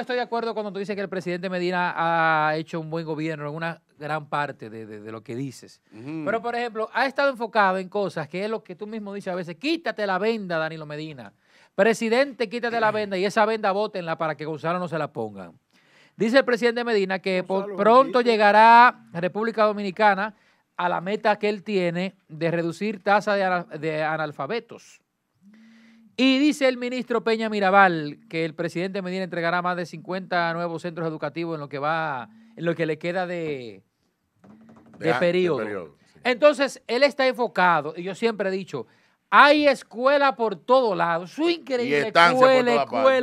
estoy de acuerdo cuando tú dices que el presidente Medina ha hecho un buen gobierno en una gran parte de, lo que dices. Pero, por ejemplo, ha estado enfocado en cosas que es lo que tú mismo dices a veces, quítate la venda, Danilo Medina. Presidente, quítate la venda y esa venda bótenla para que Gonzalo no se la ponga. Dice el presidente Medina que por pronto llegará República Dominicana a la meta que él tiene de reducir tasa de analfabetos. Y dice el ministro Peña Mirabal que el presidente Medina entregará más de 50 nuevos centros educativos en lo que va, en lo que le queda de, de, periodo. Entonces, él está enfocado, y yo siempre he dicho, hay escuela por todos lados. Su increíble escuela, escuela,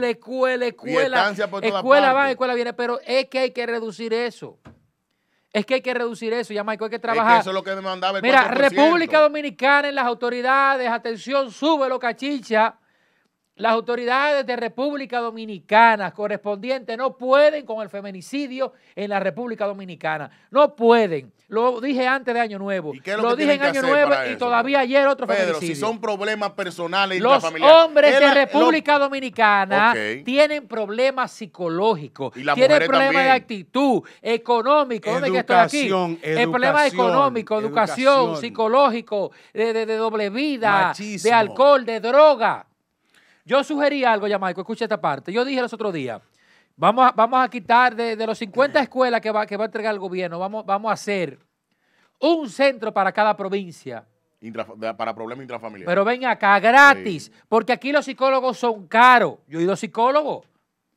escuela, escuela, escuela. va, escuela viene, pero es que hay que reducir eso. Es que hay que reducir eso, ya Michael, hay que trabajar. que eso es lo que demandaba el Mira, República Dominicana en las autoridades, atención, sube lo cachicha las autoridades de República Dominicana correspondientes no pueden con el feminicidio en la República Dominicana. No pueden. Lo dije antes de Año Nuevo. lo, dije en Año Nuevo y todavía ayer otro Pedro, feminicidio. si son problemas personales y Los hombres de República Dominicana tienen problemas psicológicos, tienen problemas de actitud, económico. ¿Dónde que estoy aquí? El problema económico, educación, psicológico, de, doble vida, de alcohol, de droga. Yo sugerí algo ya, Michael, escucha esta parte. Yo dije los otros días, vamos a, vamos a quitar de, de los 50 escuelas que va, que va a entregar el gobierno, vamos, vamos a hacer un centro para cada provincia. para problemas intrafamiliares. Pero ven acá, gratis, porque aquí los psicólogos son caros. Yo he ido a psicólogo.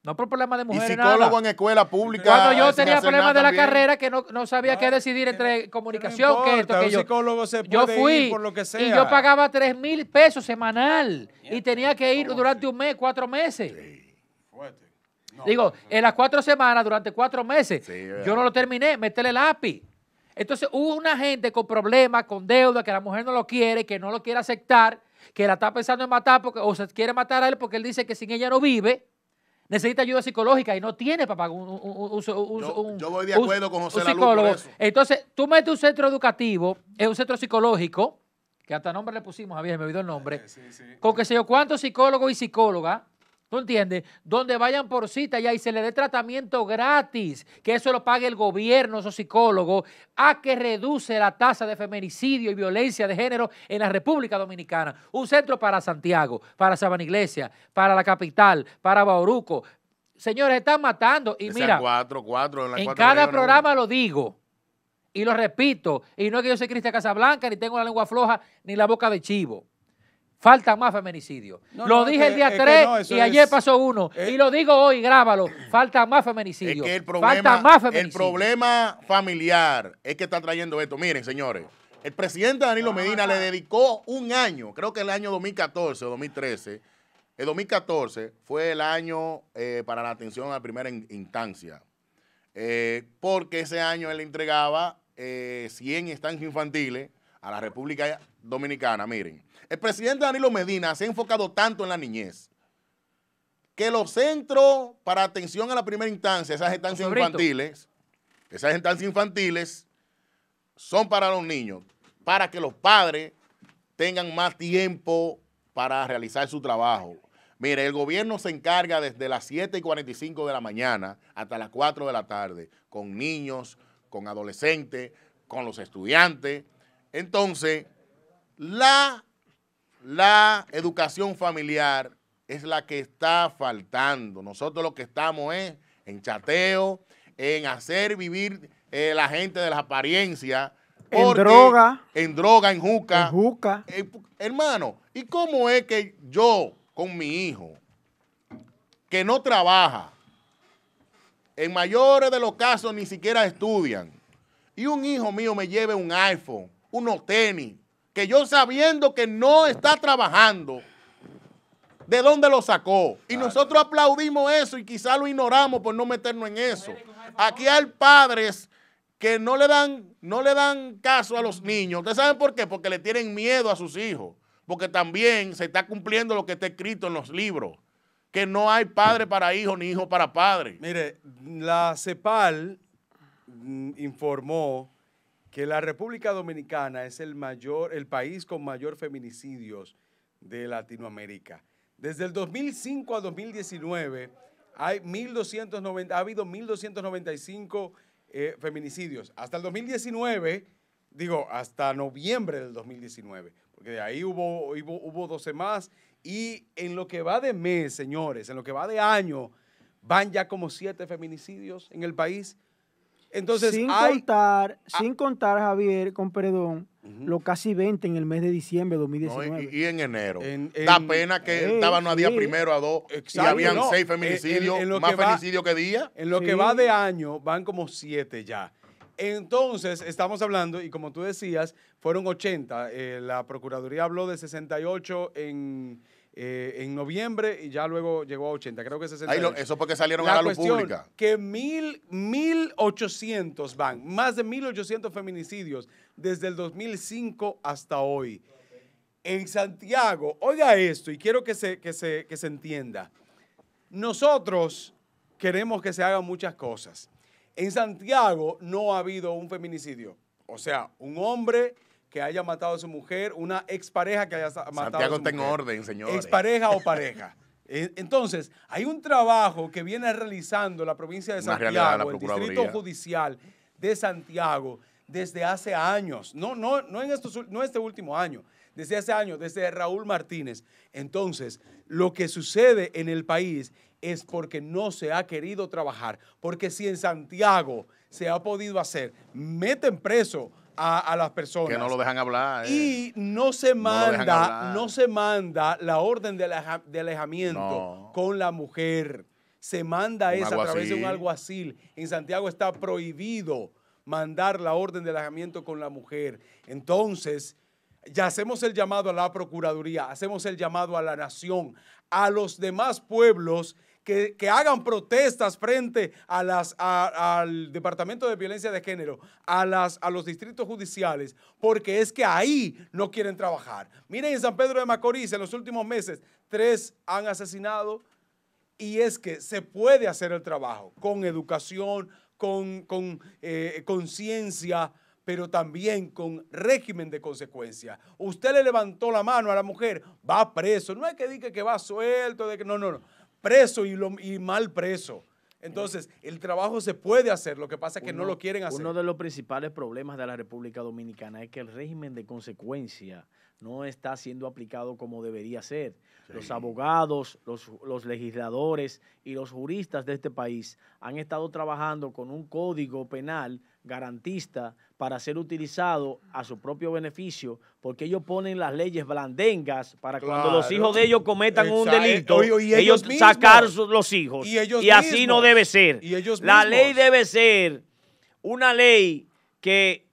No por problemas de mujeres. Y psicólogo en escuela pública. Cuando yo tenía problemas de la carrera que no, sabía qué ah, decidir entre eh, comunicación, que esto, que yo. Psicólogo se fui lo que y yo pagaba 3 mil pesos semanal y tenía que ir durante un mes, cuatro meses. Digo, en las cuatro semanas, durante cuatro meses, yo no lo terminé, el lápiz. Entonces hubo una gente con problemas, con deuda, que la mujer no lo quiere, que no lo quiere aceptar, que la está pensando en matar porque, o se quiere matar a él porque él dice que sin ella no vive necesita ayuda psicológica y no tiene papá, un, un, yo, voy de acuerdo con José psicólogo. Entonces, tú metes un centro educativo, es un centro psicológico, que hasta nombre le pusimos, Javier, me olvidó el nombre, con que sé yo cuántos psicólogos y psicólogas ¿Tú entiende? Donde vayan por cita y ahí se le dé tratamiento gratis, que eso lo pague el gobierno, esos psicólogos, a que reduce la tasa de feminicidio y violencia de género en la República Dominicana. Un centro para Santiago, para Sabana Iglesia, para la capital, para Bauruco. Señores, están matando. Y mira, en, cada programa lo digo y lo repito. Y no es que yo soy Cristian Casablanca, ni tengo la lengua floja, ni la boca de chivo falta más feminicidio lo dije el día 3 y ayer pasó uno. Eh y lo digo hoy, grábalo. falta más feminicidio el problema, más El problema familiar es que está trayendo esto. Miren, señores. El presidente Danilo Medina le dedicó un año, creo que el año 2014 o 2013. El 2014 fue el año eh, para la atención a la primera instancia. Eh, porque ese año él entregaba 100 estancias infantiles a la República Dominicana. Miren, el presidente Danilo Medina se ha enfocado tanto en la niñez que los centros para atención a la primera instancia, esas estancias infantiles, esas estancias infantiles son para los niños, para que los padres tengan más tiempo para realizar su trabajo. Mire, el gobierno se encarga desde las 7 y 45 de la mañana hasta las 4 de la tarde, con niños, con adolescentes, con los estudiantes. Entonces, la la educación familiar es la que está faltando. Nosotros lo que estamos es en chateo, en hacer vivir eh, la gente de las apariencias. En droga. En droga, en juca. En juca. Eh, hermano, ¿y cómo es que yo con mi hijo, que no trabaja, en mayores de los casos ni siquiera estudian, y un hijo mío me lleve un iPhone, unos tenis, que yo sabiendo que no está trabajando, ¿de dónde lo sacó? Y nosotros aplaudimos eso y quizá lo ignoramos por no meternos en eso. Aquí hay padres que no le dan, no le dan caso a los niños. ¿Ustedes saben por qué? Porque le tienen miedo a sus hijos. Porque también se está cumpliendo lo que está escrito en los libros, que no hay padre para hijo ni hijo para padre. Mire, la CEPAL mm, informó que la República Dominicana es el, mayor, el país con mayor feminicidios de Latinoamérica. Desde el 2005 a 2019 hay ha habido 1.295 eh, feminicidios. Hasta el 2019, digo, hasta noviembre del 2019, porque de ahí hubo, hubo, hubo 12 más. Y en lo que va de mes, señores, en lo que va de año, van ya como 7 feminicidios en el país. Entonces, sin contar, sin contar, Javier, con perdón, lo casi 20 en el mes de diciembre de 2019. y, en enero. da pena que estaban eh, a día primero, a dos, y habían seis feminicidios, más que día. En lo que va de año, van como siete ya. Entonces, estamos hablando, y como tú decías, fueron 80. Eh, la Procuraduría habló de 68 en, eh, en noviembre y ya luego llegó a 80, creo que 60. Ahí eso porque salieron a la luz pública. Que mil, 1.800 van, más de 1.800 feminicidios desde el 2005 hasta hoy. En Santiago, oiga esto y quiero que se, que se, que se entienda. Nosotros queremos que se hagan muchas cosas. En Santiago no ha habido un feminicidio. O sea, un hombre que haya matado a su mujer, una expareja que haya matado a su está en orden, señor. Expareja o pareja. Entonces, hay un trabajo que viene realizando la provincia de Santiago, el Distrito Judicial de Santiago, desde hace años, no, no, no, en no este último año, desde hace años, desde Raúl Martínez. Entonces, lo que sucede en el país es porque no se ha querido trabajar, porque si en Santiago se ha podido hacer, meten preso a, las personas. Que no lo dejan hablar. Eh. Y no se manda, no, se manda la orden de, alejamiento con la mujer. Se manda esa a través de un alguacil. En Santiago está prohibido mandar la orden de alejamiento con la mujer. Entonces, ya hacemos el llamado a la Procuraduría, hacemos el llamado a la nación, a los demás pueblos que, hagan protestas frente a las, al Departamento de Violencia de Género, a, las, a los distritos judiciales, porque es que ahí no quieren trabajar. Miren, en San Pedro de Macorís, en los últimos meses, tres han asesinado y es que se puede hacer el trabajo con educación, con, eh, conciencia, pero también con régimen de consecuencia. Usted le levantó la mano a la mujer, va preso. No es que diga que va suelto, de que no, no, no preso y, mal preso. Entonces, el trabajo se puede hacer, lo que pasa es que no lo quieren hacer. Uno de los principales problemas de la República Dominicana es que el régimen de consecuencia no está siendo aplicado como debería ser. Los abogados, los, legisladores y los juristas de este país han estado trabajando con un código penal garantista para ser utilizado a su propio beneficio, porque ellos ponen las leyes blandengas para cuando los hijos de ellos cometan un eh, delito, ellos, sacar los hijos. Y, así no debe ser. La ley debe ser una ley que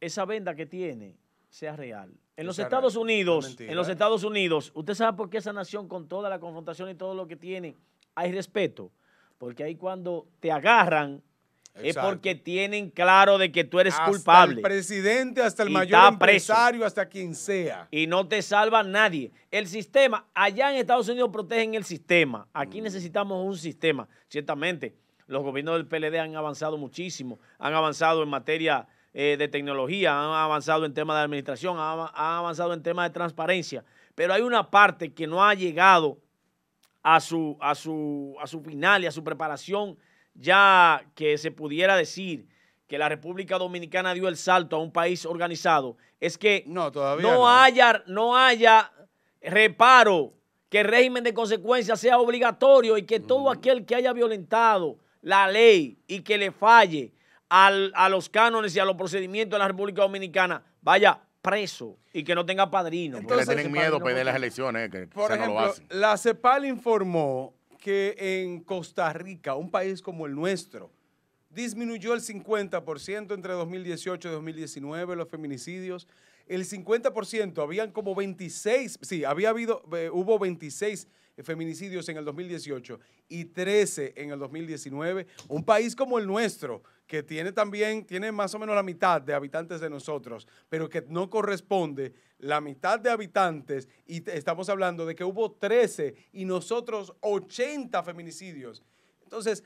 esa venda que tiene sea real en los Estados Unidos, en los ¿eh? Estados Unidos, usted sabe por qué esa nación con toda la confrontación y todo lo que tiene, hay respeto, porque ahí cuando te agarran es porque tienen claro de que tú eres hasta culpable. El presidente, hasta el mayor empresario, hasta quien sea. Y no te salva nadie. El sistema, allá en Estados Unidos protegen el sistema. Aquí mm. necesitamos un sistema, ciertamente. Los gobiernos del PLD han avanzado muchísimo, han avanzado en materia eh, de tecnología, han avanzado en temas de administración, han, avanzado en temas de transparencia, pero hay una parte que no ha llegado a su, a su, a su final y a su preparación ya que se pudiera decir que la República Dominicana dio el salto a un país organizado, es que no, no, Haya, no haya reparo que el régimen de consecuencia sea obligatorio y que todo aquel que haya violentado la ley y que le falle a los cánones y a los procedimientos de la República Dominicana vaya preso y que no tenga padrino. Entonces, le tienen miedo a pues, pedir las elecciones, que por ejemplo, no lo hacen. La CEPAL informó que en Costa Rica, un país como el nuestro, disminuyó el 50% entre 2018 y 2019 los feminicidios. El 50% habían como 26, sí, había habido, eh, hubo 26 eh, feminicidios en el 2018 y 13 en el 2019. Un país como el nuestro, que tiene también, tiene más o menos la mitad de habitantes de nosotros, pero que no corresponde la mitad de habitantes, y estamos hablando de que hubo 13 y nosotros 80 feminicidios. Entonces,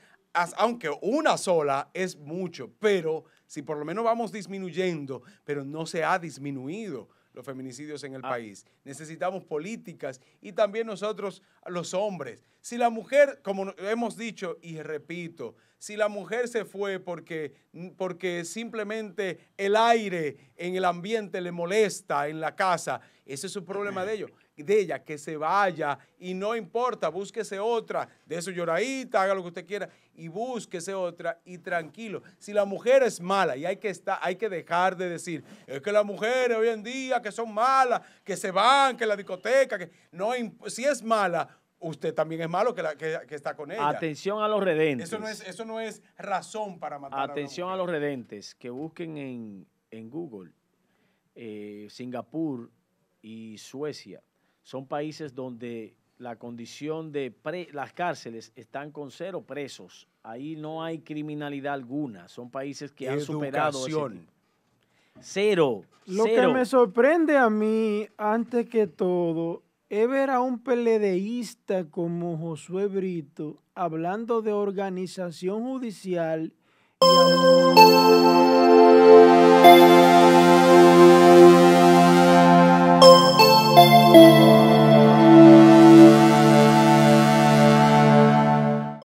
aunque una sola es mucho, pero si por lo menos vamos disminuyendo, pero no se ha disminuido los feminicidios en el ah. país. Necesitamos políticas y también nosotros, los hombres. Si la mujer, como hemos dicho y repito, si la mujer se fue porque, mm, porque simplemente el aire en el ambiente le molesta en la casa, ese es un problema de ellos de ella, que se vaya y no importa, búsquese otra, de eso lloradita, haga lo que usted quiera y búsquese otra y tranquilo. Si la mujer es mala y hay que, hay que dejar de decir, es que las mujeres hoy en día que son malas, que se van, que la discoteca, que no, si es mala, usted también es malo que, la, está con ella. Atención a los redentes. Eso no es, razón para matar Atención a, a los redentes, que busquen en, Google eh, Singapur y Suecia son países donde la condición de las cárceles están con cero presos. Ahí no hay criminalidad alguna. Son países que han superado. Ese cero. Lo que me sorprende a mí, antes que todo, es ver a un peledeísta como Josué Brito hablando de organización judicial y